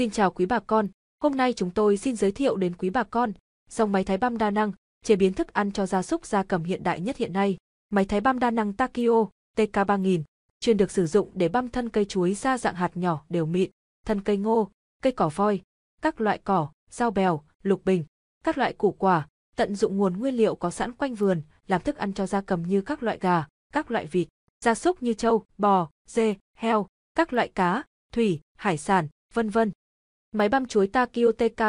Xin chào quý bà con, hôm nay chúng tôi xin giới thiệu đến quý bà con dòng máy thái băm đa năng, chế biến thức ăn cho gia súc gia cầm hiện đại nhất hiện nay. Máy thái băm đa năng Takio TK3000 chuyên được sử dụng để băm thân cây chuối ra dạng hạt nhỏ đều mịn, thân cây ngô, cây cỏ voi, các loại cỏ, rau bèo, lục bình, các loại củ quả, tận dụng nguồn nguyên liệu có sẵn quanh vườn, làm thức ăn cho gia cầm như các loại gà, các loại vịt, gia súc như trâu, bò, dê, heo, các loại cá, thủy, hải sản, vân vân. Máy băm chuối Takio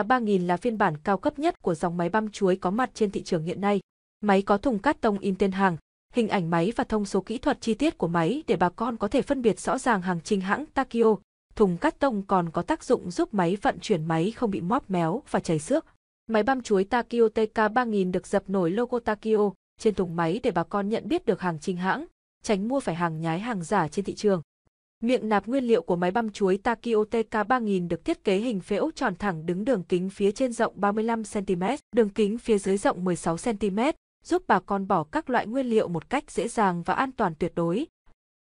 3000 là phiên bản cao cấp nhất của dòng máy băm chuối có mặt trên thị trường hiện nay. Máy có thùng cắt tông in tên hàng, hình ảnh máy và thông số kỹ thuật chi tiết của máy để bà con có thể phân biệt rõ ràng hàng chính hãng Takio. Thùng cắt tông còn có tác dụng giúp máy vận chuyển máy không bị móp méo và chảy xước. Máy băm chuối Takio 3000 được dập nổi logo Takio trên thùng máy để bà con nhận biết được hàng chính hãng, tránh mua phải hàng nhái hàng giả trên thị trường. Miệng nạp nguyên liệu của máy băm chuối Takio TK3000 được thiết kế hình phễu tròn thẳng đứng đường kính phía trên rộng 35cm, đường kính phía dưới rộng 16cm, giúp bà con bỏ các loại nguyên liệu một cách dễ dàng và an toàn tuyệt đối.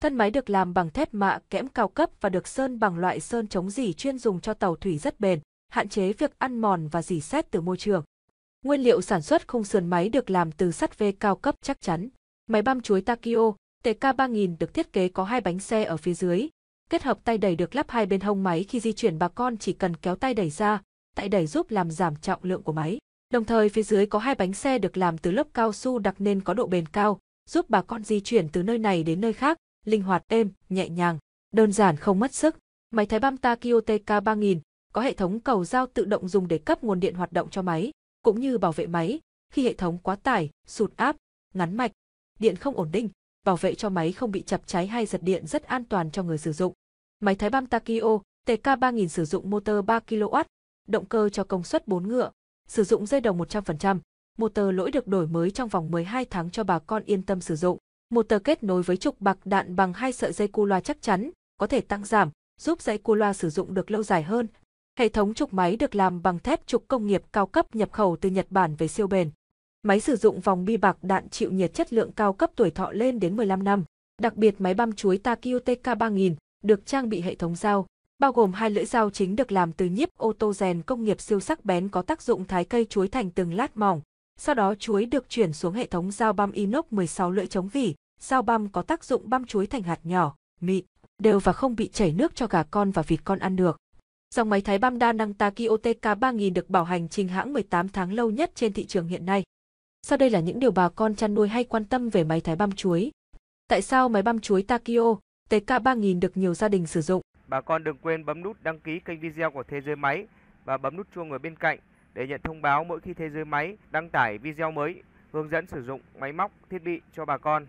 Thân máy được làm bằng thép mạ kẽm cao cấp và được sơn bằng loại sơn chống dỉ chuyên dùng cho tàu thủy rất bền, hạn chế việc ăn mòn và dỉ xét từ môi trường. Nguyên liệu sản xuất khung sườn máy được làm từ sắt vê cao cấp chắc chắn. Máy băm chuối Takio TK3000 được thiết kế có hai bánh xe ở phía dưới, kết hợp tay đẩy được lắp hai bên hông máy khi di chuyển bà con chỉ cần kéo tay đẩy ra, tay đẩy giúp làm giảm trọng lượng của máy. Đồng thời phía dưới có hai bánh xe được làm từ lớp cao su đặc nên có độ bền cao, giúp bà con di chuyển từ nơi này đến nơi khác, linh hoạt êm, nhẹ nhàng, đơn giản không mất sức. Máy thái băm Takio TK3000 có hệ thống cầu dao tự động dùng để cấp nguồn điện hoạt động cho máy, cũng như bảo vệ máy khi hệ thống quá tải, sụt áp, ngắn mạch, điện không ổn định bảo vệ cho máy không bị chập cháy hay giật điện rất an toàn cho người sử dụng. Máy Thái Bam Takio TK3000 sử dụng motor 3 kW, động cơ cho công suất 4 ngựa, sử dụng dây đồng 100%, motor lỗi được đổi mới trong vòng 12 tháng cho bà con yên tâm sử dụng. Motor kết nối với trục bạc đạn bằng hai sợi dây cu loa chắc chắn, có thể tăng giảm, giúp dây cu loa sử dụng được lâu dài hơn. Hệ thống trục máy được làm bằng thép trục công nghiệp cao cấp nhập khẩu từ Nhật Bản về siêu bền. Máy sử dụng vòng bi bạc đạn chịu nhiệt chất lượng cao cấp tuổi thọ lên đến 15 năm. Đặc biệt máy băm chuối Takio 3000 được trang bị hệ thống dao, bao gồm hai lưỡi dao chính được làm từ nhíp ô tô rèn công nghiệp siêu sắc bén có tác dụng thái cây chuối thành từng lát mỏng. Sau đó chuối được chuyển xuống hệ thống dao băm inox 16 lưỡi chống vỉ, dao băm có tác dụng băm chuối thành hạt nhỏ, mịn, đều và không bị chảy nước cho gà con và vịt con ăn được. Dòng máy thái băm đa năng Takio 3000 được bảo hành trình hãng 18 tháng lâu nhất trên thị trường hiện nay. Sau đây là những điều bà con chăn nuôi hay quan tâm về máy thái băm chuối. Tại sao máy băm chuối Takio TK3000 được nhiều gia đình sử dụng? Bà con đừng quên bấm nút đăng ký kênh video của Thế giới máy và bấm nút chuông ở bên cạnh để nhận thông báo mỗi khi Thế giới máy đăng tải video mới hướng dẫn sử dụng máy móc, thiết bị cho bà con.